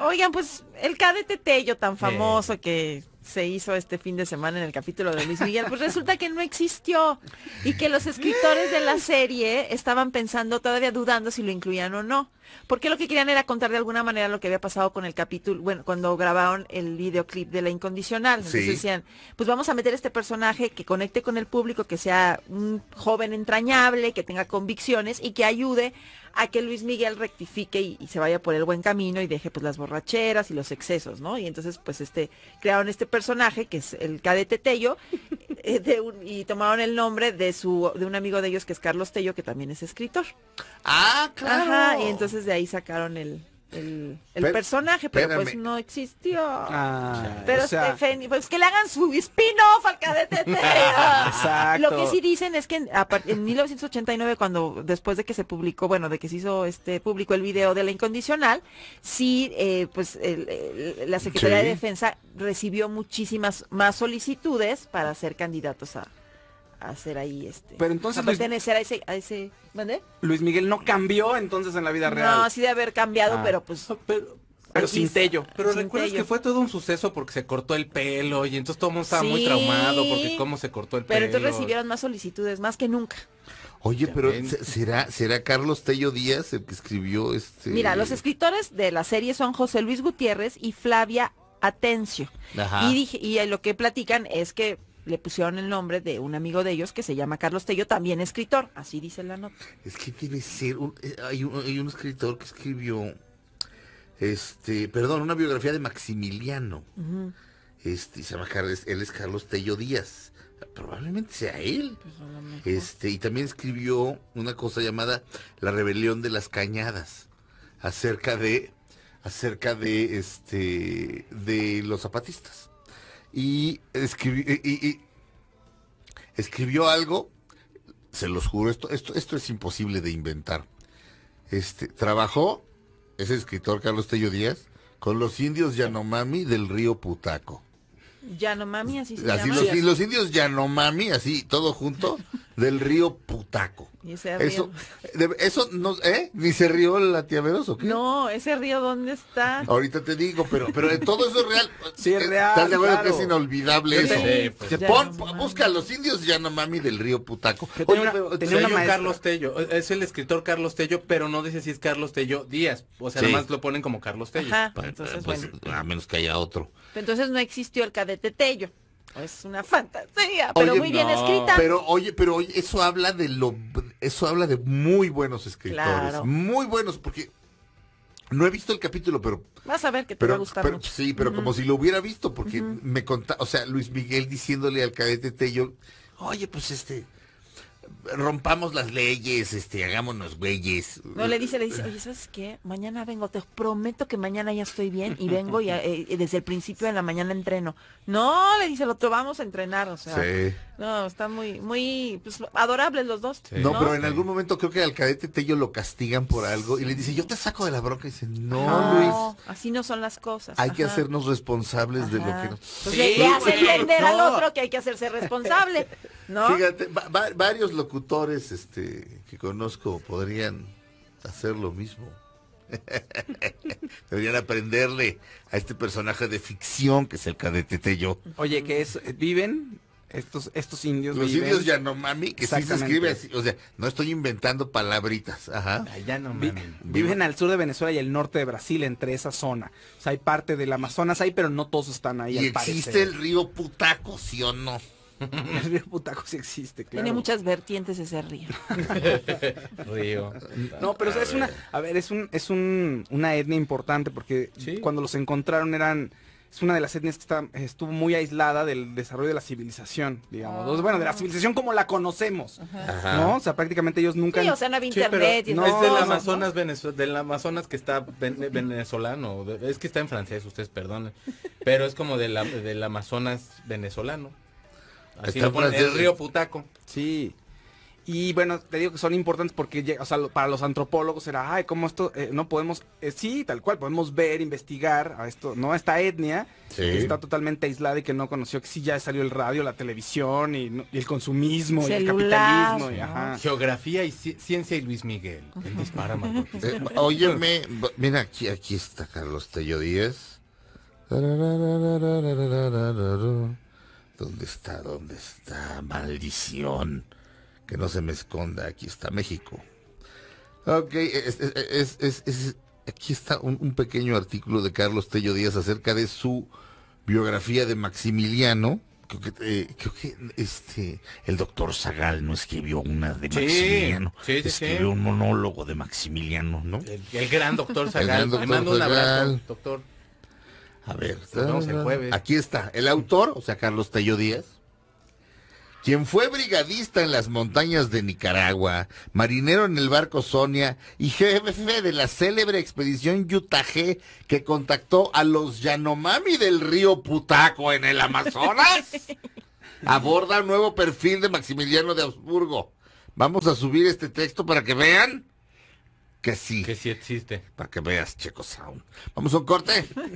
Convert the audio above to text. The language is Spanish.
Oigan, pues el KDTT, yo tan famoso que se hizo este fin de semana en el capítulo de Luis Miguel, pues resulta que no existió y que los escritores de la serie estaban pensando, todavía dudando si lo incluían o no. Porque lo que querían era contar de alguna manera lo que había pasado con el capítulo, bueno, cuando grabaron el videoclip de La Incondicional. Entonces decían, pues vamos a meter este personaje que conecte con el público, que sea un joven entrañable, que tenga convicciones y que ayude a que Luis Miguel rectifique y, se vaya por el buen camino y deje pues las borracheras y los excesos, ¿no? Y entonces pues este, crearon este personaje personaje, que es el cadete Tello, eh, y tomaron el nombre de su de un amigo de ellos que es Carlos Tello, que también es escritor. Ah, claro. Ajá, y entonces de ahí sacaron el, el, personaje, pero pues no existió. Ah, pero es pues que le hagan su spin-off al cadete. Lo que sí dicen es que en, 1989, cuando después de que se publicó, bueno, de que se hizo este público el video de la incondicional, sí, eh, pues la Secretaría de Defensa recibió muchísimas más solicitudes para ser candidatos a, hacer ahí este pero entonces pertenecer Luis... a ese Luis Miguel no cambió entonces en la vida real no sí de haber cambiado ah. pero pues pero, sin tello pero recuerdas que fue todo un suceso porque se cortó el pelo y entonces todo el mundo estaba muy traumado porque cómo se cortó el pero pelo pero entonces recibieron más solicitudes más que nunca Oye, pero ¿será, ¿será Carlos Tello Díaz el que escribió este? Mira, los escritores de la serie son José Luis Gutiérrez y Flavia Atencio. Y, y lo que platican es que le pusieron el nombre de un amigo de ellos que se llama Carlos Tello, también escritor, así dice la nota. Es que debe ser, eh, hay, un, escritor que escribió, este, perdón, una biografía de Maximiliano, este, él es Carlos Tello Díaz, probablemente sea él, pues este, y también escribió una cosa llamada La Rebelión de las Cañadas, acerca de, acerca de, este, de los zapatistas y, escribió algo, se los juro, esto, esto, es imposible de inventar. Este, trabajó ese escritor Carlos Tello Díaz con los indios Yanomami del río Putaco. Yanomami, así se llama. Los, y los indios Yanomami, así, todo junto, del río Putaco. Eso, eso no, ¿eh? Ni se rió la tía qué? No, ese río dónde está. Ahorita te digo, pero, pero todo eso es real. Sí, es eh, real. ¿Estás de acuerdo que es inolvidable eso? Pues, pon, busca a los indios ya no mami del río Putaco. Carlos Tello, e, es el escritor Carlos Tello, pero no dice si es Carlos Tello Díaz. O sea, además lo ponen como Carlos Tello. pues, A menos que haya otro. Entonces no existió el cadete Tello. Es una fantasía, pero muy bien escrita. Pero oye, pero eso habla de lo eso habla de muy buenos escritores, muy buenos porque no he visto el capítulo, pero vas a ver que te va a gustar Sí, pero como si lo hubiera visto porque me contaba, o sea, Luis Miguel diciéndole al cadete Tello, "Oye, pues este rompamos las leyes, este, hagámonos güeyes. No, le dice, le dice, oye, ¿sabes qué? Mañana vengo, te prometo que mañana ya estoy bien y vengo y eh, desde el principio de la mañana entreno. No, le dice lo otro, vamos a entrenar, o sea. Sí. No, están muy, muy pues, adorables los dos. ¿no? pero en algún momento creo que al cadete Tello lo castigan por algo y le dice, yo te saco de la bronca y dice, no, no Luis. Así no son las cosas. Hay que hacernos responsables de lo que nos... Pues, sí, le hace entender al otro que hay que hacerse responsable, ¿no? Fíjate, varios locutores este, que conozco podrían hacer lo mismo. Deberían aprenderle a este personaje de ficción que es el cadete yo Oye, que es, eh, viven estos, estos indios. Los indios ya no mami que si se escribe así. O sea, no estoy inventando palabritas. Ajá. viven al sur de Venezuela y el norte de Brasil, entre esa zona. O sea, hay parte del Amazonas ahí, pero no todos están ahí. Y existe el río Putaco, ¿sí o no? El río Putaco sí existe, claro. Tiene muchas vertientes ese río. río. No, pero es una, a ver, es un, es un, una etnia importante porque cuando los encontraron eran es una de las etnias que está, estuvo muy aislada del desarrollo de la civilización, digamos. Bueno, de la ah. civilización como la conocemos, O sea, prácticamente ellos nunca... Sí, o sea, no había internet no, Es del Amazonas, Amazonas que está venezolano, es que está en francés, ustedes perdonen, pero es como del Amazonas venezolano el río Putaco. Sí. Y bueno, te digo que son importantes porque, o sea, para los antropólogos era, ay, cómo esto, eh, no podemos, eh, sí, tal cual, podemos ver, investigar a esto, ¿no? esta etnia que está totalmente aislada y que no conoció, que sí ya salió el radio, la televisión y, el consumismo y el capitalismo. Geografía y ciencia y Luis Miguel. El eh, mira, aquí, aquí está Carlos Tello Díez. ¿Dónde está? ¿Dónde está? Maldición. Que no se me esconda. Aquí está México. Ok, e, e, e, es, aquí está un, pequeño artículo de Carlos Tello Díaz acerca de su biografía de Maximiliano. Creo que, eh, este, el doctor Zagal no escribió una de Maximiliano. escribió un monólogo de Maximiliano, ¿no? El, gran doctor Zagal. Le mando un abrazo, doctor. A ver, pues aquí está. El autor, o sea, Carlos Tello Díaz, quien fue brigadista en las montañas de Nicaragua, marinero en el barco Sonia y jefe de la célebre expedición Yutagé que contactó a los Yanomami del río Putaco en el Amazonas, aborda un nuevo perfil de Maximiliano de Habsburgo. Vamos a subir este texto para que vean que sí. Que sí existe. Para que veas, Checo Sound. Vamos a un corte.